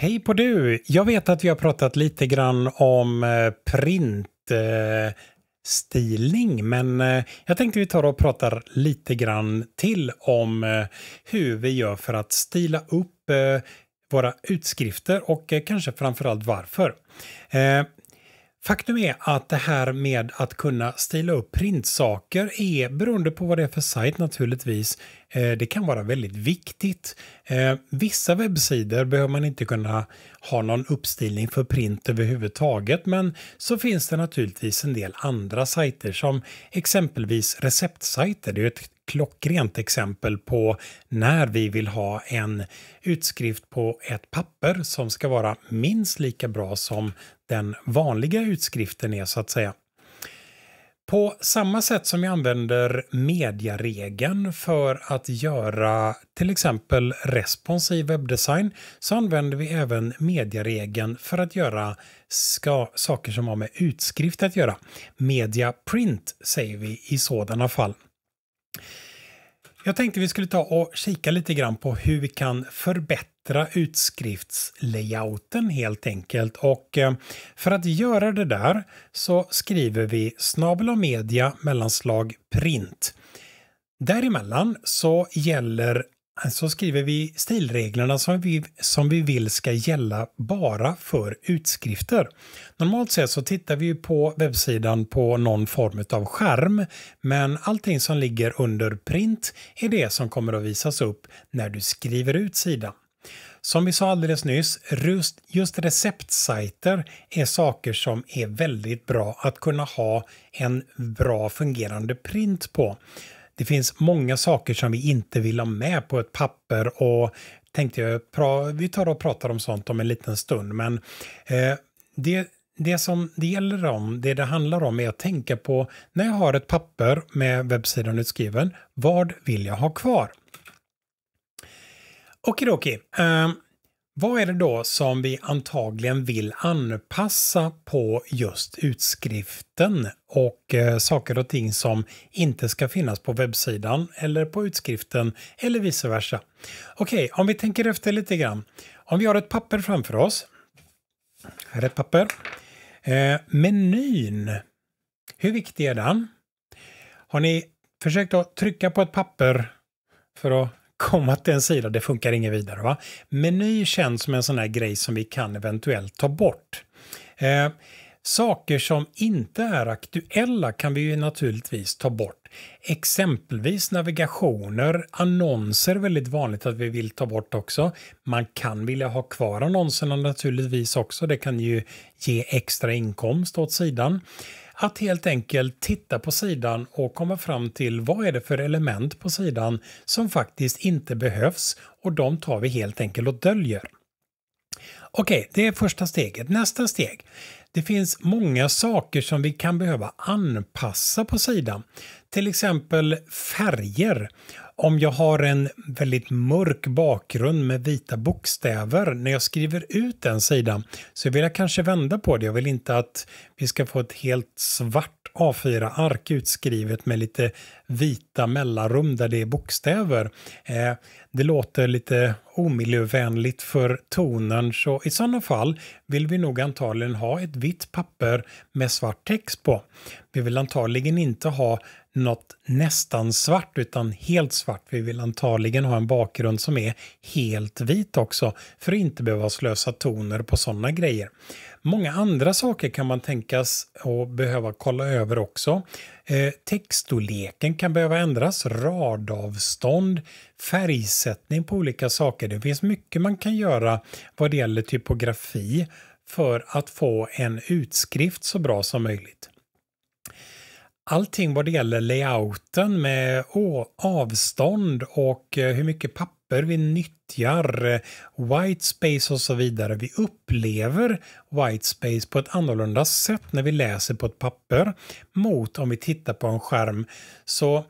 Hej på du! Jag vet att vi har pratat lite grann om eh, printstilning, eh, men eh, jag tänkte vi tar och pratar lite grann till om hur vi gör för att stila upp våra utskrifter och kanske framförallt varför. Faktum är att det här med att kunna stila upp printsaker är beroende på vad det är för sajt naturligtvis. Eh, det kan vara väldigt viktigt. Eh, vissa webbsidor behöver man inte kunna ha någon uppstilning för print överhuvudtaget men så finns det naturligtvis en del andra sajter som exempelvis receptsajter. Det är ett klockrent exempel på när vi vill ha en utskrift på ett papper som ska vara minst lika bra som den vanliga utskriften är så att säga. På samma sätt som jag använder mediaregeln för att göra till exempel responsiv webbdesign så använder vi även mediaregeln för att göra ska, saker som har med utskrift att göra. Media print säger vi i sådana fall. Jag tänkte vi skulle ta och kika lite grann på hur vi kan förbättra utskriftslayouten helt enkelt. Och eh, för att göra det där så skriver vi snabel och media mellanslag print. Däremellan så gäller så skriver vi stilreglerna som vi, som vi vill ska gälla bara för utskrifter. Normalt sett så tittar vi på webbsidan på någon form av skärm, men allting som ligger under print är det som kommer att visas upp när du skriver ut sidan. Som vi sa alldeles nyss, just, just receptsajter är saker som är väldigt bra att kunna ha en bra fungerande print på det finns många saker som vi inte vill ha med på ett papper och tänkte jag, vi tar och pratar om sånt om en liten stund, men eh, det, det som det gäller om, det det handlar om är att tänka på när jag har ett papper med webbsidan utskriven, vad vill jag ha kvar? Okidoki. Um, ehm, vad är det då som vi antagligen vill anpassa på just utskriften och eh, saker och ting som inte ska finnas på webbsidan eller på utskriften eller vice versa? Okej, okay, om vi tänker efter lite grann. Om vi har ett papper framför oss. Här är ett papper. Eh, menyn. Hur viktig är den? Har ni försökt att trycka på ett papper för att komma till en sida, det funkar inget vidare. Va? Meny känns som en sån här grej som vi kan eventuellt ta bort. Eh, saker som inte är aktuella kan vi ju naturligtvis ta bort. Exempelvis navigationer, annonser är väldigt vanligt att vi vill ta bort också. Man kan vilja ha kvar annonserna naturligtvis också, det kan ju ge extra inkomst åt sidan. Att helt enkelt titta på sidan och komma fram till vad är det för element på sidan som faktiskt inte behövs och de tar vi helt enkelt och döljer. Okej, okay, det är första steget. Nästa steg. Det finns många saker som vi kan behöva anpassa på sidan. Till exempel färger. Om jag har en väldigt mörk bakgrund med vita bokstäver när jag skriver ut den sidan så vill jag kanske vända på det. Jag vill inte att vi ska få ett helt svart A4-ark utskrivet med lite vita mellanrum där det är bokstäver. Eh, det låter lite omiljövänligt för tonen så i sådana fall vill vi nog antagligen ha ett vitt papper med svart text på. Vi vill antagligen inte ha något nästan svart utan helt svart. Vi vill antagligen ha en bakgrund som är helt vit också för att inte behöva slösa toner på sådana grejer. Många andra saker kan man tänkas och behöva kolla över också. Eh, textstorleken kan behöva ändras, radavstånd, färgsättning på olika saker. Det finns mycket man kan göra vad det gäller typografi för att få en utskrift så bra som möjligt allting vad det gäller layouten med avstånd och eh, hur mycket papper vi nyttjar, eh, white space och så vidare. Vi upplever white space på ett annorlunda sätt när vi läser på ett papper mot om vi tittar på en skärm. Så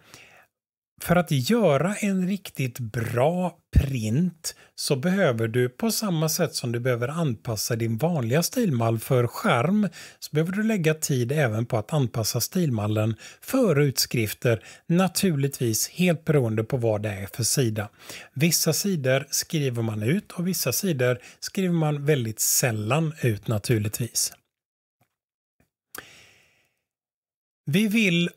för att göra en riktigt bra print så behöver du på samma sätt som du behöver anpassa din vanliga stilmall för skärm så behöver du lägga tid även på att anpassa stilmallen för utskrifter naturligtvis helt beroende på vad det är för sida. Vissa sidor skriver man ut och vissa sidor skriver man väldigt sällan ut naturligtvis. Vi vill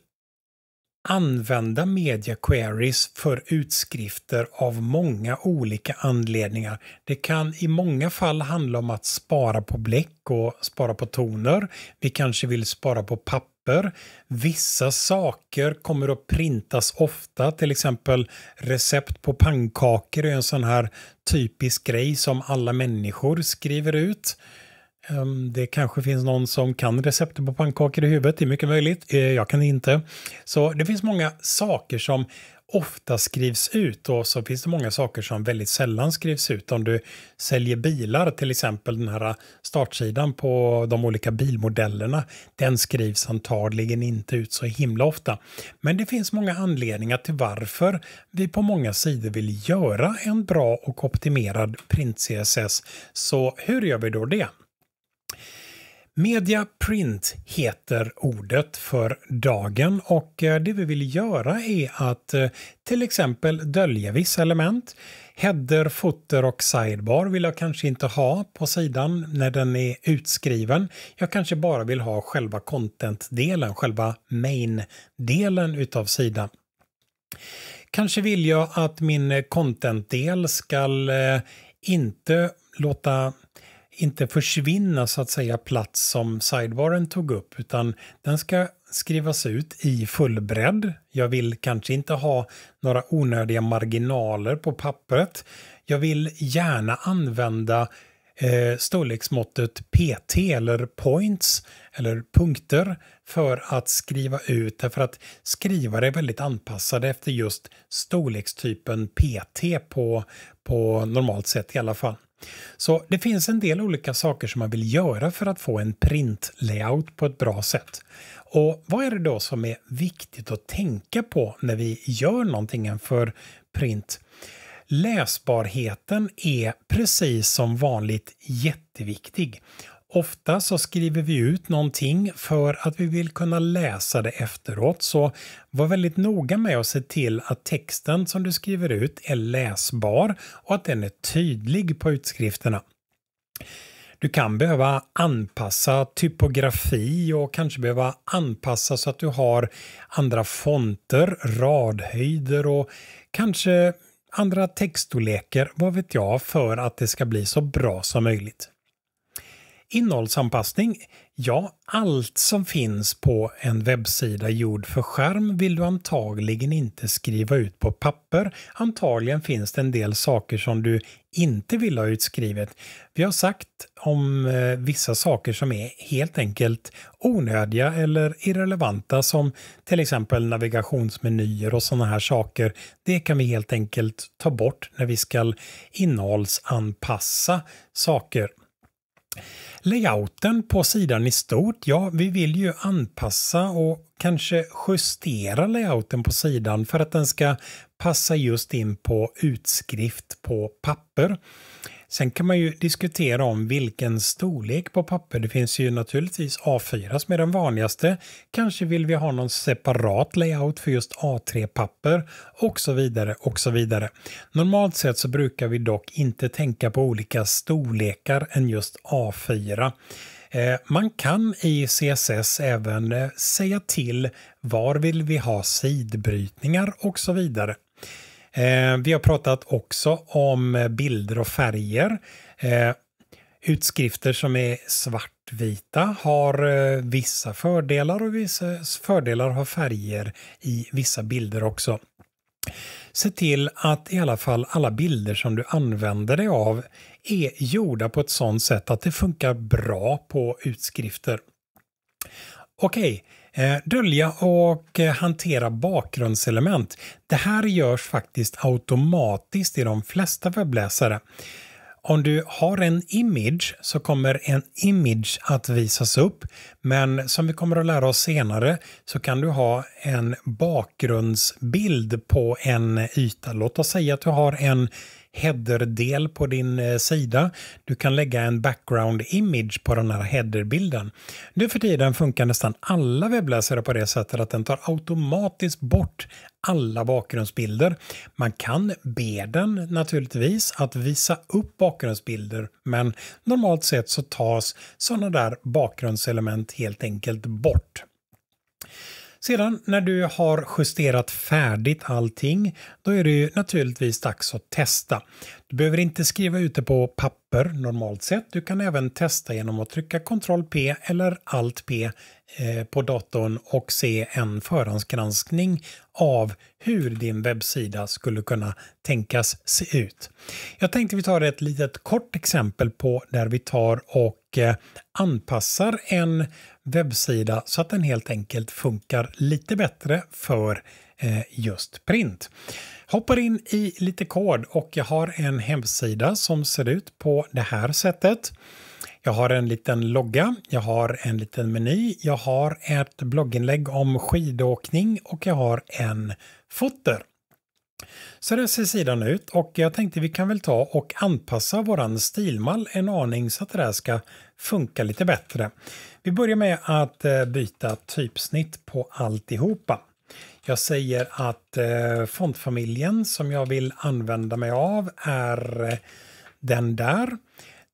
använda media queries för utskrifter av många olika anledningar. Det kan i många fall handla om att spara på bläck och spara på toner. Vi kanske vill spara på papper. Vissa saker kommer att printas ofta, till exempel recept på pannkakor är en sån här typisk grej som alla människor skriver ut. Ehm, det kanske finns någon som kan receptet på pannkakor i huvudet, det är mycket möjligt. Eh, jag kan inte. Så det finns många saker som ofta skrivs ut och så finns det många saker som väldigt sällan skrivs ut. Om du säljer bilar, till exempel den här startsidan på de olika bilmodellerna, den skrivs antagligen inte ut så himla ofta. Men det finns många anledningar till varför vi på många sidor vill göra en bra och optimerad print-CSS. Så hur gör vi då det? Media Print heter ordet för dagen och eh, det vi vill göra är att eh, till exempel dölja vissa element. Header, footer och sidebar vill jag kanske inte ha på sidan när den är utskriven. Jag kanske bara vill ha själva content-delen, själva main-delen utav sidan. Kanske vill jag att min content-del ska eh, inte låta inte försvinna så att säga plats som sidebaren tog upp utan den ska skrivas ut i full bredd. Jag vill kanske inte ha några onödiga marginaler på pappret. Jag vill gärna använda eh, storleksmåttet PT eller points eller punkter för att skriva ut därför att skrivare är väldigt anpassade efter just storlekstypen PT på, på normalt sätt i alla fall. Så det finns en del olika saker som man vill göra för att få en print-layout på ett bra sätt. Och vad är det då som är viktigt att tänka på när vi gör någonting för print? Läsbarheten är precis som vanligt jätteviktig. Ofta så skriver vi ut någonting för att vi vill kunna läsa det efteråt, så var väldigt noga med att se till att texten som du skriver ut är läsbar och att den är tydlig på utskrifterna. Du kan behöva anpassa typografi och kanske behöva anpassa så att du har andra fonter, radhöjder och kanske andra textstorlekar, vad vet jag, för att det ska bli så bra som möjligt. Innehållsanpassning? Ja, allt som finns på en webbsida gjord för skärm vill du antagligen inte skriva ut på papper. Antagligen finns det en del saker som du inte vill ha utskrivet. Vi har sagt om eh, vissa saker som är helt enkelt onödiga eller irrelevanta som till exempel navigationsmenyer och sådana här saker. Det kan vi helt enkelt ta bort när vi ska innehållsanpassa saker. Layouten på sidan i stort, ja, vi vill ju anpassa och kanske justera layouten på sidan för att den ska passa just in på utskrift på papper. Sen kan man ju diskutera om vilken storlek på papper. Det finns ju naturligtvis A4 som är den vanligaste. Kanske vill vi ha någon separat layout för just A3-papper och så vidare och så vidare. Normalt sett så brukar vi dock inte tänka på olika storlekar än just A4. Eh, man kan i CSS även eh, säga till var vill vi ha sidbrytningar och så vidare. Eh, vi har pratat också om eh, bilder och färger. Eh, utskrifter som är svartvita har vissa fördelar och vissa fördelar har färger i vissa bilder också. Se till att i alla fall alla bilder som du använder dig av är gjorda på ett sådant sätt att det funkar bra på utskrifter. Okej, Eh, dölja och eh, hantera bakgrundselement. Det här görs faktiskt automatiskt i de flesta webbläsare. Om du har en image så kommer en image att visas upp men som vi kommer att lära oss senare så kan du ha en bakgrundsbild på en yta. Låt oss säga att du har en headerdel på din eh, sida. Du kan lägga en background image på den här headerbilden. Nu för tiden funkar nästan alla webbläsare på det sättet att den tar automatiskt bort alla bakgrundsbilder. Man kan be den naturligtvis att visa upp bakgrundsbilder men normalt sett så tas sådana där bakgrundselement helt, enkelt bort. Sedan när du har justerat färdigt allting, då är det ju naturligtvis dags att testa. Du behöver inte skriva ut det på papper normalt sett. Du kan även testa genom att trycka Ctrl P eller Alt P eh, på datorn och se en förhandsgranskning av hur din webbsida skulle kunna tänkas se ut. Jag tänkte vi tar ett litet kort exempel på där vi tar och och eh, anpassar en webbsida så att den helt enkelt funkar lite bättre för eh, just print. Hoppar in i lite kod och jag har en hemsida som ser ut på det här sättet. Jag har en liten logga, jag har en liten meny, jag har ett blogginlägg om skidåkning och jag har en foter. Så det ser sidan ut och jag tänkte vi kan väl ta och anpassa våran stilmall en aning så att det här ska funka lite bättre. Vi börjar med att eh, byta typsnitt på alltihopa. Jag säger att eh, fontfamiljen som jag vill använda mig av är eh, den där.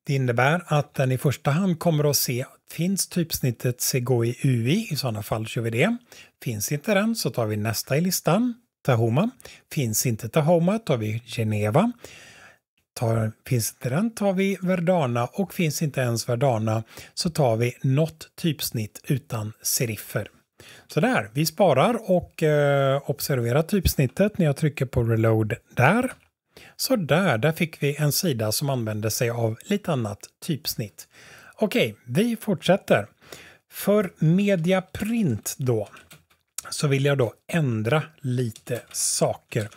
Det innebär att den i första hand kommer att se finns typsnittet Segoi UI, i sådana fall kör vi det. Finns inte den så tar vi nästa i listan. Tahoma. Finns inte Tahoma tar vi Geneva. Tar, finns inte den tar vi Verdana och finns inte ens Verdana så tar vi något typsnitt utan seriffer. Sådär, vi sparar och eh, observerar typsnittet när jag trycker på reload där. Så där, där fick vi en sida som använde sig av lite annat typsnitt. Okej, vi fortsätter. För mediaprint då så vill jag då ändra lite saker.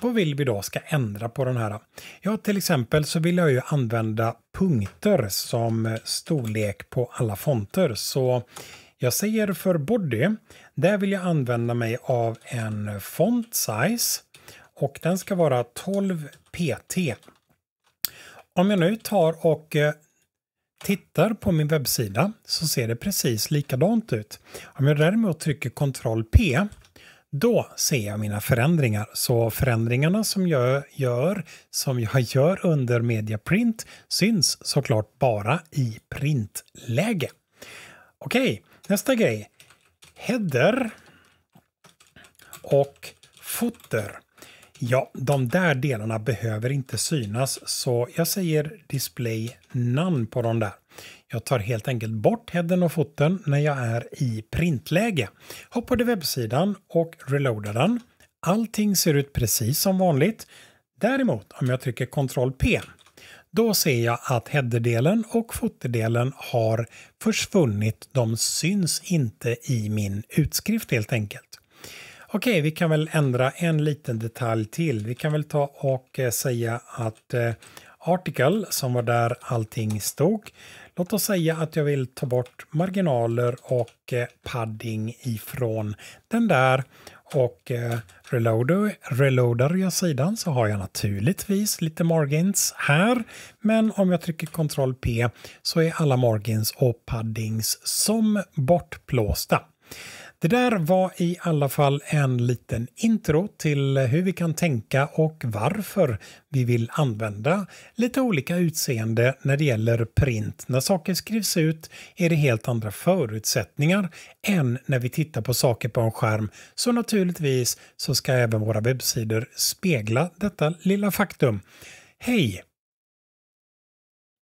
Vad vill vi då ska ändra på den här? Ja, till exempel så vill jag ju använda punkter som storlek på alla fonter. Så jag säger för body, där vill jag använda mig av en font size och den ska vara 12 pt. Om jag nu tar och eh, tittar på min webbsida så ser det precis likadant ut. Om jag däremot trycker Ctrl P då ser jag mina förändringar. Så förändringarna som jag gör, som jag gör under Media Print syns såklart bara i printläge. Okej, nästa grej. Header och footer. Ja, de där delarna behöver inte synas så jag säger display none på de där. Jag tar helt enkelt bort headen och foten när jag är i printläge. Hoppar till webbsidan och reloadar den. Allting ser ut precis som vanligt. Däremot om jag trycker Ctrl P då ser jag att headerdelen och fotodelen har försvunnit. De syns inte i min utskrift helt enkelt. Okej, okay, vi kan väl ändra en liten detalj till. Vi kan väl ta och eh, säga att eh, article som var där allting stod. Låt oss säga att jag vill ta bort marginaler och eh, padding ifrån den där och eh, reloadar, jag sidan så har jag naturligtvis lite margins här. Men om jag trycker Ctrl P så är alla margins och paddings som bortplåsta. Det där var i alla fall en liten intro till hur vi kan tänka och varför vi vill använda lite olika utseende när det gäller print. När saker skrivs ut är det helt andra förutsättningar än när vi tittar på saker på en skärm. Så naturligtvis så ska även våra webbsidor spegla detta lilla faktum. Hej!